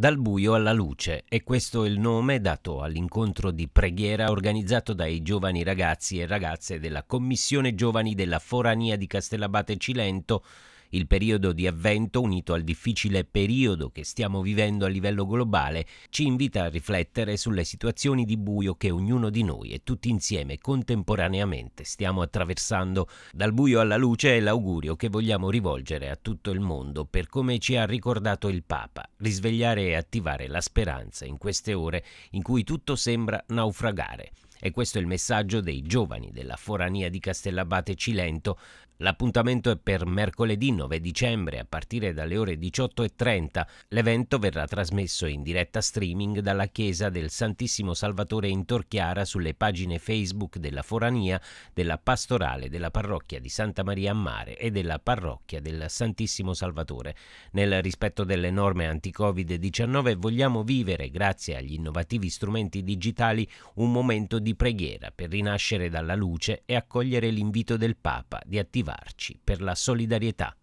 Dal buio alla luce, e questo è il nome dato all'incontro di preghiera organizzato dai giovani ragazzi e ragazze della Commissione Giovani della Forania di Castellabate Cilento il periodo di avvento, unito al difficile periodo che stiamo vivendo a livello globale, ci invita a riflettere sulle situazioni di buio che ognuno di noi e tutti insieme contemporaneamente stiamo attraversando. Dal buio alla luce è l'augurio che vogliamo rivolgere a tutto il mondo per come ci ha ricordato il Papa, risvegliare e attivare la speranza in queste ore in cui tutto sembra naufragare. E questo è il messaggio dei giovani della forania di Castellabate Cilento L'appuntamento è per mercoledì 9 dicembre a partire dalle ore 18.30. L'evento verrà trasmesso in diretta streaming dalla Chiesa del Santissimo Salvatore in Torchiara sulle pagine Facebook della Forania, della Pastorale della Parrocchia di Santa Maria a Mare e della Parrocchia del Santissimo Salvatore. Nel rispetto delle norme anti-Covid-19 vogliamo vivere, grazie agli innovativi strumenti digitali, un momento di preghiera per rinascere dalla luce e accogliere l'invito del Papa di attivare salvarci, per la solidarietà